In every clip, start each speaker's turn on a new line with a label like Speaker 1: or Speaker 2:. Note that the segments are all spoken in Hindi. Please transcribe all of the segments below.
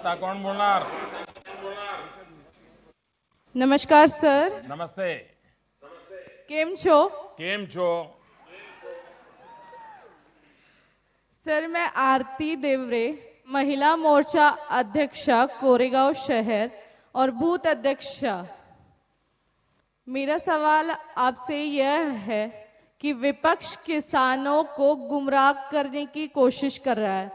Speaker 1: आता कौन बोलणार नमस्कार सर नमस्ते केम छो केम छो सर मैं आरती देवरे महिला मोर्चा अध्यक्षा कोरेगांव शहर और बूथ अध्यक्षा मेरा सवाल आपसे यह है कि विपक्ष किसानों को गुमराह करने की कोशिश कर रहा है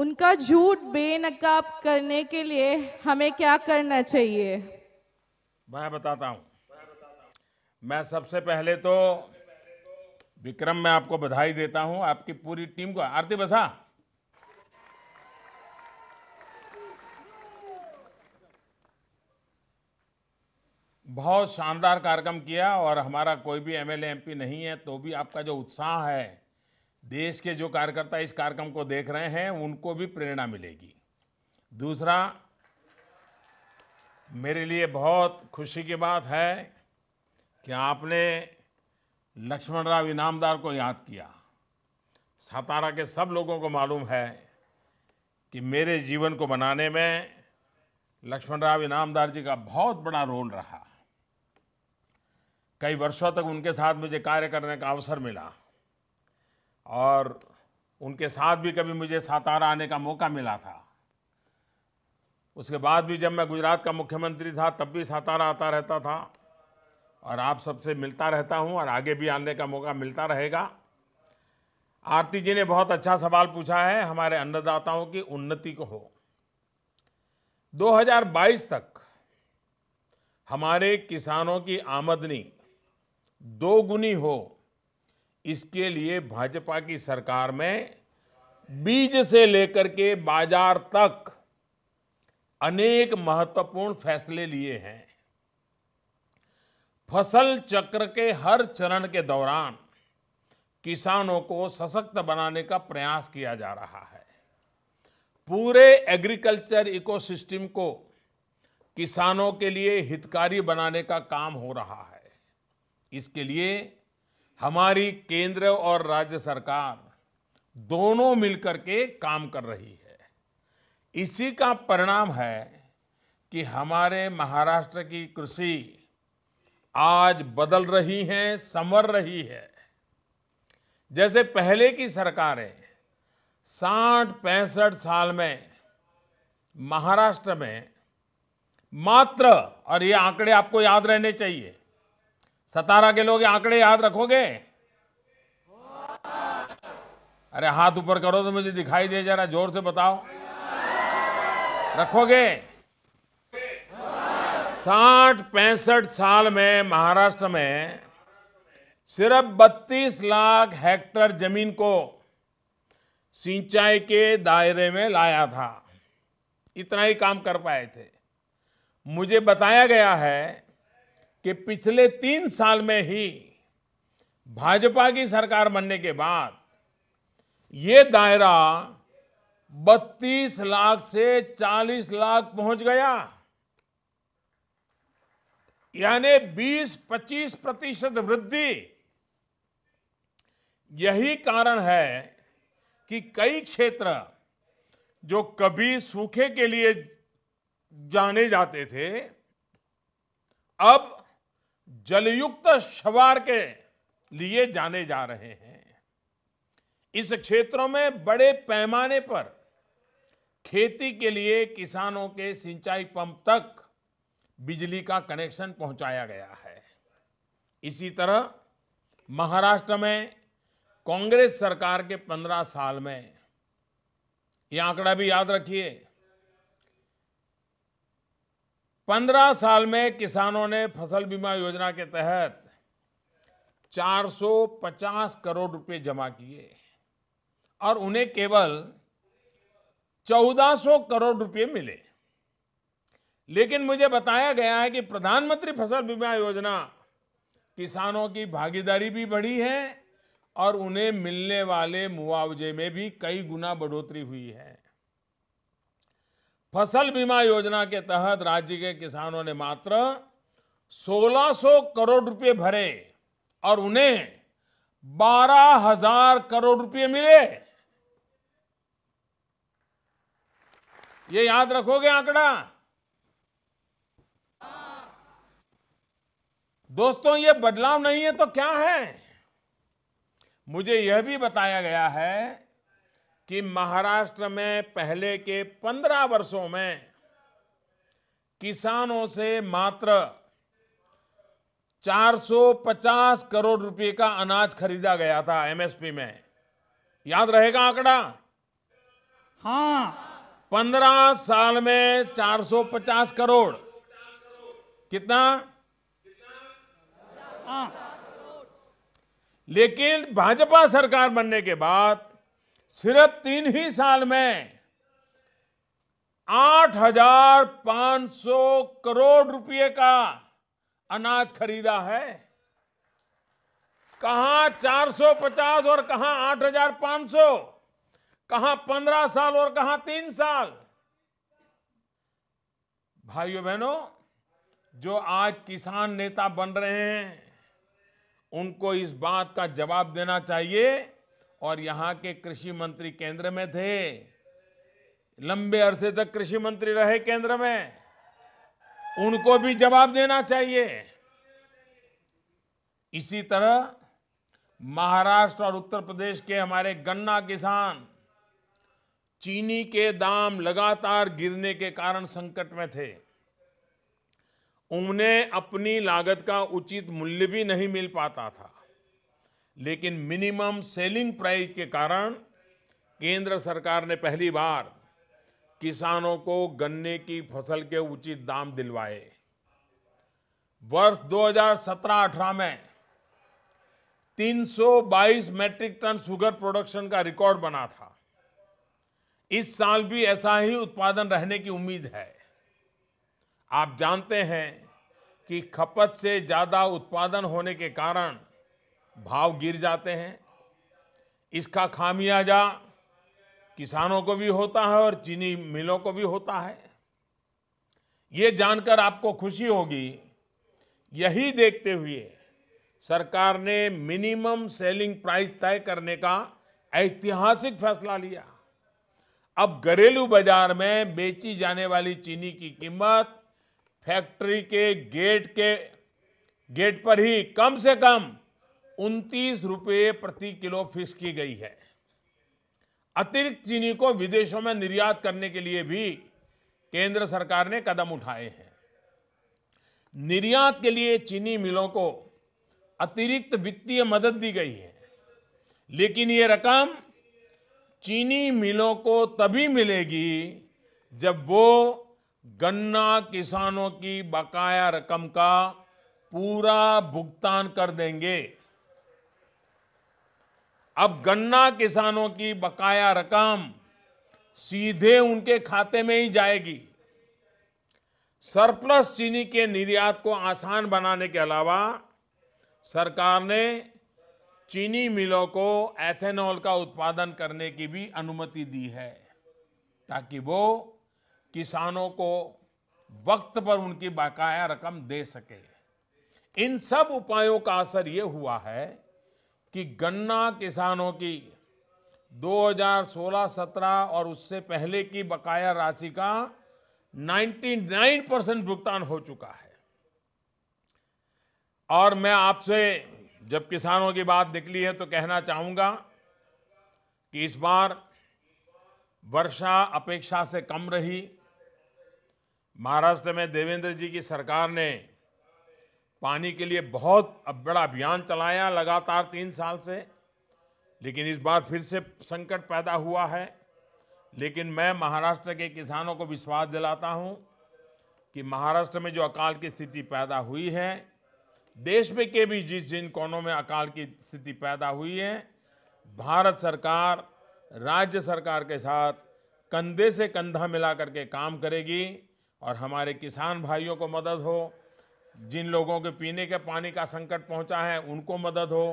Speaker 1: उनका झूठ बेनकाब करने के लिए हमें क्या करना चाहिए मैं बताता हूं मैं सबसे पहले तो विक्रम मैं आपको बधाई देता हूं आपकी पूरी टीम को आरती बसा बहुत शानदार कार्यक्रम किया और हमारा कोई भी एमएलए एमपी नहीं है तो भी आपका जो उत्साह है देश के जो कार्यकर्ता इस कार्यक्रम को देख रहे हैं उनको भी प्रेरणा मिलेगी दूसरा मेरे लिए बहुत खुशी की बात है कि आपने लक्ष्मण राव इनामदार को याद किया सातारा के सब लोगों को मालूम है कि मेरे जीवन को बनाने में लक्ष्मण राव इनामदार जी का बहुत बड़ा रोल रहा कई वर्षों तक उनके साथ मुझे कार्य करने का अवसर मिला और उनके साथ भी कभी मुझे सातारा आने का मौका मिला था उसके बाद भी जब मैं गुजरात का मुख्यमंत्री था तब भी सातारा आता रहता था और आप सबसे मिलता रहता हूं और आगे भी आने का मौका मिलता रहेगा आरती जी ने बहुत अच्छा सवाल पूछा है हमारे अन्नदाताओं की उन्नति को हो 2022 तक हमारे किसानों की आमदनी दोगुनी हो इसके लिए भाजपा की सरकार में बीज से लेकर के बाजार तक अनेक महत्वपूर्ण फैसले लिए हैं फसल चक्र के हर चरण के दौरान किसानों को सशक्त बनाने का प्रयास किया जा रहा है पूरे एग्रीकल्चर इकोसिस्टम को किसानों के लिए हितकारी बनाने का काम हो रहा है इसके लिए हमारी केंद्र और राज्य सरकार दोनों मिलकर के काम कर रही है इसी का परिणाम है कि हमारे महाराष्ट्र की कृषि आज बदल रही है संवर रही है जैसे पहले की सरकारें साठ पैंसठ साल में महाराष्ट्र में मात्र और ये आंकड़े आपको याद रहने चाहिए सतारा के लोग आंकड़े याद रखोगे अरे हाथ ऊपर करो तो मुझे दिखाई दे जरा जोर से बताओ रखोगे साठ पैंसठ साल में महाराष्ट्र में सिर्फ 32 लाख हेक्टर जमीन को सिंचाई के दायरे में लाया था इतना ही काम कर पाए थे मुझे बताया गया है कि पिछले तीन साल में ही भाजपा की सरकार बनने के बाद ये दायरा 32 लाख से 40 लाख पहुंच गया यानी 20-25 प्रतिशत वृद्धि यही कारण है कि कई क्षेत्र जो कभी सूखे के लिए जाने जाते थे अब जलयुक्त शवार के लिए जाने जा रहे हैं इस क्षेत्रों में बड़े पैमाने पर खेती के लिए किसानों के सिंचाई पंप तक बिजली का कनेक्शन पहुंचाया गया है इसी तरह महाराष्ट्र में कांग्रेस सरकार के पंद्रह साल में ये आंकड़ा भी याद रखिए पंद्रह साल में किसानों ने फसल बीमा योजना के तहत 450 करोड़ रुपए जमा किए और उन्हें केवल 1400 करोड़ रुपए मिले लेकिन मुझे बताया गया है कि प्रधानमंत्री फसल बीमा योजना किसानों की भागीदारी भी बढ़ी है और उन्हें मिलने वाले मुआवजे में भी कई गुना बढ़ोतरी हुई है फसल बीमा योजना के तहत राज्य के किसानों ने मात्र 1600 करोड़ रुपए भरे और उन्हें 12000 करोड़ रुपए मिले ये याद रखोगे आंकड़ा दोस्तों ये बदलाव नहीं है तो क्या है मुझे यह भी बताया गया है कि महाराष्ट्र में पहले के पंद्रह वर्षों में किसानों से मात्र 450 करोड़ रुपए का अनाज खरीदा गया था एमएसपी में याद रहेगा आंकड़ा हाँ पंद्रह साल में 450 करोड़ कितना हाँ। लेकिन भाजपा सरकार बनने के बाद सिर्फ तीन ही साल में 8,500 करोड़ रुपए का अनाज खरीदा है कहा 450 और कहा 8,500 कहा 15 साल और कहा तीन साल भाइयों बहनों जो आज किसान नेता बन रहे हैं उनको इस बात का जवाब देना चाहिए और यहाँ के कृषि मंत्री केंद्र में थे लंबे अरसे तक कृषि मंत्री रहे केंद्र में उनको भी जवाब देना चाहिए इसी तरह महाराष्ट्र और उत्तर प्रदेश के हमारे गन्ना किसान चीनी के दाम लगातार गिरने के कारण संकट में थे उन्हें अपनी लागत का उचित मूल्य भी नहीं मिल पाता था लेकिन मिनिमम सेलिंग प्राइस के कारण केंद्र सरकार ने पहली बार किसानों को गन्ने की फसल के उचित दाम दिलवाए वर्ष 2017-18 में 322 मैट्रिक टन सुगर प्रोडक्शन का रिकॉर्ड बना था इस साल भी ऐसा ही उत्पादन रहने की उम्मीद है आप जानते हैं कि खपत से ज़्यादा उत्पादन होने के कारण भाव गिर जाते हैं इसका खामियाजा किसानों को भी होता है और चीनी मिलों को भी होता है ये जानकर आपको खुशी होगी यही देखते हुए सरकार ने मिनिमम सेलिंग प्राइस तय करने का ऐतिहासिक फैसला लिया अब घरेलू बाजार में बेची जाने वाली चीनी की कीमत फैक्ट्री के गेट के गेट पर ही कम से कम उनतीस रुपये प्रति किलो फिक्स की गई है अतिरिक्त चीनी को विदेशों में निर्यात करने के लिए भी केंद्र सरकार ने कदम उठाए हैं निर्यात के लिए चीनी मिलों को अतिरिक्त वित्तीय मदद दी गई है लेकिन ये रकम चीनी मिलों को तभी मिलेगी जब वो गन्ना किसानों की बकाया रकम का पूरा भुगतान कर देंगे अब गन्ना किसानों की बकाया रकम सीधे उनके खाते में ही जाएगी सरप्लस चीनी के निर्यात को आसान बनाने के अलावा सरकार ने चीनी मिलों को एथेनॉल का उत्पादन करने की भी अनुमति दी है ताकि वो किसानों को वक्त पर उनकी बकाया रकम दे सके इन सब उपायों का असर ये हुआ है कि गन्ना किसानों की 2016-17 और उससे पहले की बकाया राशि का 99 परसेंट भुगतान हो चुका है और मैं आपसे जब किसानों की बात निकली है तो कहना चाहूंगा कि इस बार वर्षा अपेक्षा से कम रही महाराष्ट्र में देवेंद्र जी की सरकार ने पानी के लिए बहुत अब बड़ा अभियान चलाया लगातार तीन साल से लेकिन इस बार फिर से संकट पैदा हुआ है लेकिन मैं महाराष्ट्र के किसानों को विश्वास दिलाता हूं कि महाराष्ट्र में जो अकाल की स्थिति पैदा हुई है देश में के भी जिस जिन कोनों में अकाल की स्थिति पैदा हुई है भारत सरकार राज्य सरकार के साथ कंधे से कंधा मिला करके काम करेगी और हमारे किसान भाइयों को मदद हो जिन लोगों के पीने के पानी का संकट पहुंचा है उनको मदद हो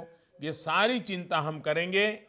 Speaker 1: ये सारी चिंता हम करेंगे